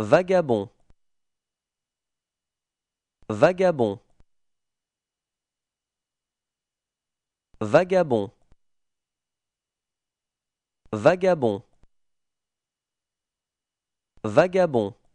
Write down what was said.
Vagabond Vagabond Vagabond Vagabond Vagabond